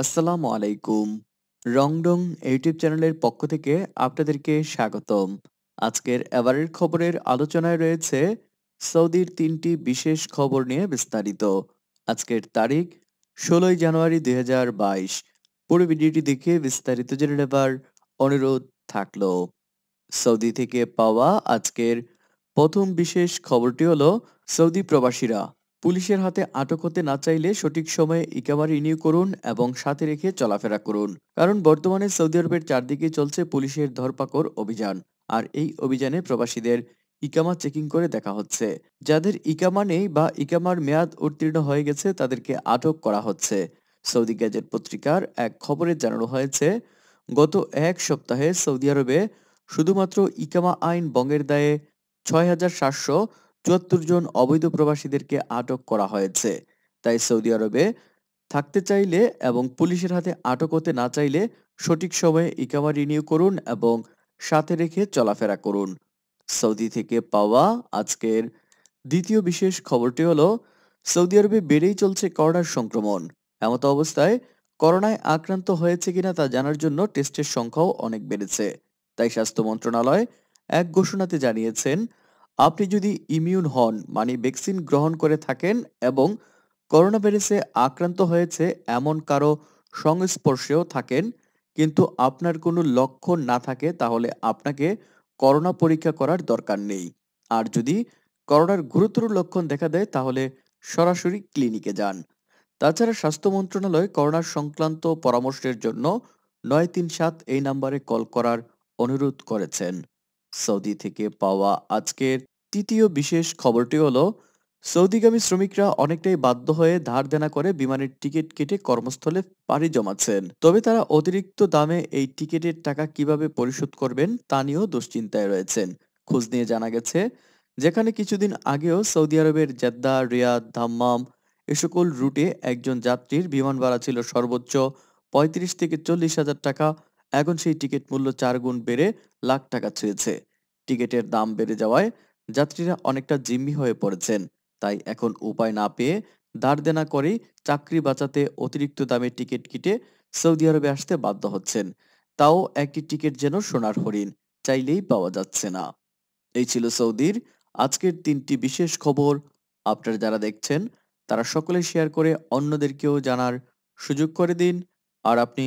আসসালামু আলাইকুম রংডং ইউটিউব চ্যানেলের পক্ষ থেকে আপনাদেরকে স্বাগতম আজকের এবারের খবরের আলোচনায় রয়েছে সৌদির তিনটি বিশেষ খবর নিয়ে বিস্তারিত আজকের তারিখ ষোলোই জানুয়ারি দুই পুরো ভিডিওটি দেখে বিস্তারিত জেনে নেবার অনুরোধ থাকলো সৌদি থেকে পাওয়া আজকের প্রথম বিশেষ খবরটি হলো সৌদি প্রবাসীরা পুলিশের হাতে আটক হতে না চাইলে সঠিক সময়ে ইকামা রিনিউ করুন এবং সাথে রেখে চলাফেরা করুন কারণ বর্তমানে সৌদি আরবের চারদিকে চলছে পুলিশের ধরপাকড় অভিযান আর এই অভিযানে প্রবাসীদের ইকামা চেকিং করে দেখা হচ্ছে যাদের ইকামা নেই বা ইকামার মেয়াদ উত্তীর্ণ হয়ে গেছে তাদেরকে আটক করা হচ্ছে সৌদি গ্যাজেট পত্রিকার এক খবরে জানানো হয়েছে গত এক সপ্তাহে সৌদি আরবে শুধুমাত্র ইকামা আইন বঙ্গের দায়ে ছয় হাজার সাতশো চুয়াত্তর জন অবৈধ প্রবাসীদেরকে আটক করা হয়েছে তাই সৌদি আরবে থাকতে চাইলে এবং পুলিশের হাতে আটক হতে না চাইলে সঠিক সময়ে ইকামা রিনিউ করুন এবং সাথে রেখে চলাফেরা করুন সৌদি থেকে পাওয়া আজকের দ্বিতীয় বিশেষ খবরটি হলো সৌদি আরবে বেড়েই চলছে করোনার সংক্রমণ এমত অবস্থায় করোনায় আক্রান্ত হয়েছে কিনা তা জানার জন্য টেস্টের সংখ্যাও অনেক বেড়েছে তাই স্বাস্থ্য মন্ত্রণালয় এক ঘোষণাতে জানিয়েছেন আপনি যদি ইমিউন হন মানে ভ্যাকসিন গ্রহণ করে থাকেন এবং করোনা ভাইরাসে আক্রান্ত হয়েছে এমন কারো সংস্পর্শেও থাকেন কিন্তু আপনার কোনো লক্ষণ না থাকে তাহলে আপনাকে করোনা পরীক্ষা করার দরকার নেই আর যদি করোনার গুরুতর লক্ষণ দেখা দেয় তাহলে সরাসরি ক্লিনিকে যান তাছাড়া স্বাস্থ্য মন্ত্রণালয় করোনা সংক্রান্ত পরামর্শের জন্য নয় তিন সাত এই নাম্বারে কল করার অনুরোধ করেছেন সৌদি থেকে পাওয়া আজকের তৃতীয় বিশেষ খবরটি হলো সৌদিগামী শ্রমিকরা অনেকটাই বাধ্য হয়ে ধার দেনা করে বিমানের টিকিট কেটে কর্মস্থলে পাড়ি জমাচ্ছেন তবে তারা অতিরিক্ত দামে এই টিকিটের টাকা কিভাবে পরিশোধ করবেন তা নিয়েও দুশ্চিন্তায় রয়েছেন খোঁজ নিয়ে জানা গেছে যেখানে কিছুদিন আগেও সৌদি আরবের জেদ্দা রিয়াদ ধাম্মাম এ সকল রুটে একজন যাত্রীর বিমান ভাড়া ছিল সর্বোচ্চ পঁয়ত্রিশ থেকে চল্লিশ হাজার টাকা এখন সেই টিকিট মূল্য চার গুণ বেড়ে লাখ টাকা ছুঁয়েছে টিকিটের দাম বেড়ে যাওয়ায় যাত্রীরা অনেকটা জিম্মি হয়ে পড়েছেন তাই এখন উপায় না পেয়ে দাঁড় দেনা করেই চাকরি বাঁচাতে অতিরিক্ত দামে টিকিট কিটে সৌদি আরবে আসতে বাধ্য হচ্ছেন তাও একটি টিকিট যেন সোনার হরিণ চাইলেই পাওয়া যাচ্ছে না এই ছিল সৌদির আজকের তিনটি বিশেষ খবর আপনারা যারা দেখছেন তারা সকলে শেয়ার করে অন্যদেরকেও জানার সুযোগ করে দিন আর আপনি